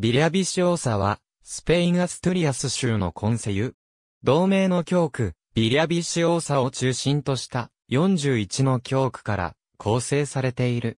ビリャビシオーサは、スペインアストリアス州のコンセユ。同盟の教区、ビリャビシオーサを中心とした41の教区から構成されている。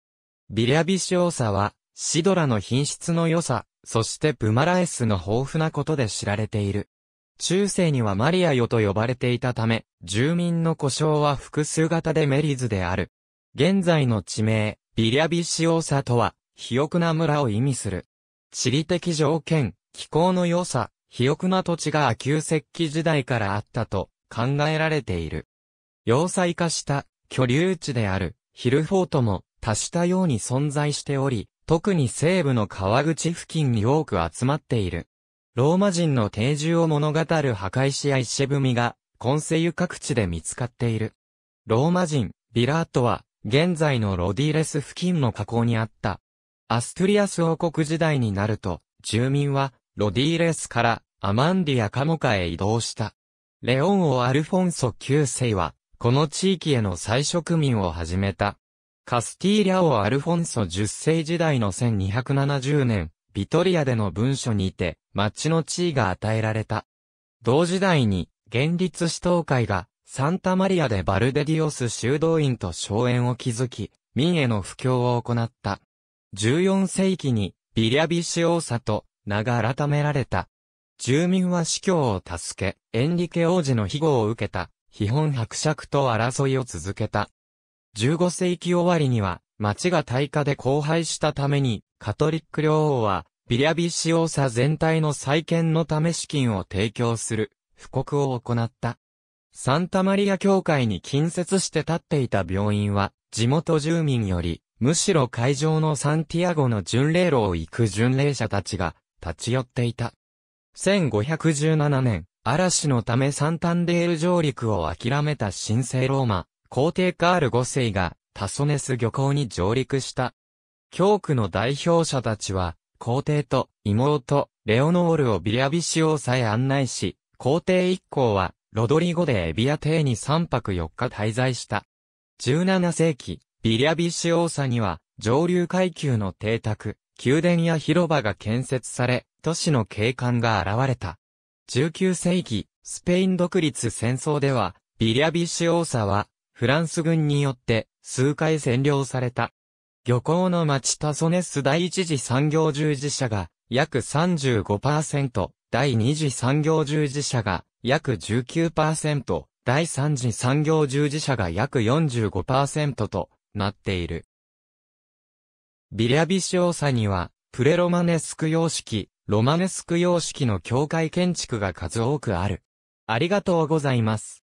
ビリャビシオーサは、シドラの品質の良さ、そしてプマラエスの豊富なことで知られている。中世にはマリアヨと呼ばれていたため、住民の故障は複数型でメリズである。現在の地名、ビリャビシオーサとは、肥沃な村を意味する。地理的条件、気候の良さ、肥沃な土地が旧石器時代からあったと考えられている。要塞化した居留地であるヒルフォートも多種多様に存在しており、特に西部の川口付近に多く集まっている。ローマ人の定住を物語る墓石や石踏みが、今世湯各地で見つかっている。ローマ人、ビラートは、現在のロディレス付近の河口にあった、アストゥリアス王国時代になると、住民は、ロディーレスからアマンディアカモカへ移動した。レオン王アルフォンソ9世は、この地域への再植民を始めた。カスティーリャ王アルフォンソ10世時代の1270年、ビトリアでの文書にて、町の地位が与えられた。同時代に、現立市東会が、サンタマリアでバルデディオス修道院と荘園を築き、民への布教を行った。14世紀にビリャビシ王サと名が改められた。住民は司教を助け、エンリケ王子の庇護を受けた、基本伯爵と争いを続けた。15世紀終わりには、町が大火で荒廃したために、カトリック領王は、ビリャビシオーサ全体の再建のため資金を提供する、布告を行った。サンタマリア教会に近接して建っていた病院は、地元住民より、むしろ会場のサンティアゴの巡礼路を行く巡礼者たちが立ち寄っていた。1517年、嵐のためサンタンデール上陸を諦めた神聖ローマ、皇帝カール5世がタソネス漁港に上陸した。教区の代表者たちは、皇帝と妹、レオノールをビリアビシオさえ案内し、皇帝一行は、ロドリゴでエビア邸に3泊4日滞在した。17世紀、ビリャビシオーサには、上流階級の邸宅、宮殿や広場が建設され、都市の景観が現れた。19世紀、スペイン独立戦争では、ビリャビシオーサは、フランス軍によって、数回占領された。漁港の町タソネス第一次産業従事者が、約35%、第二次産業従事者が、約19%、第三次産業従事者が約45%と、なっている。ビリアビシオサには、プレロマネスク様式、ロマネスク様式の教会建築が数多くある。ありがとうございます。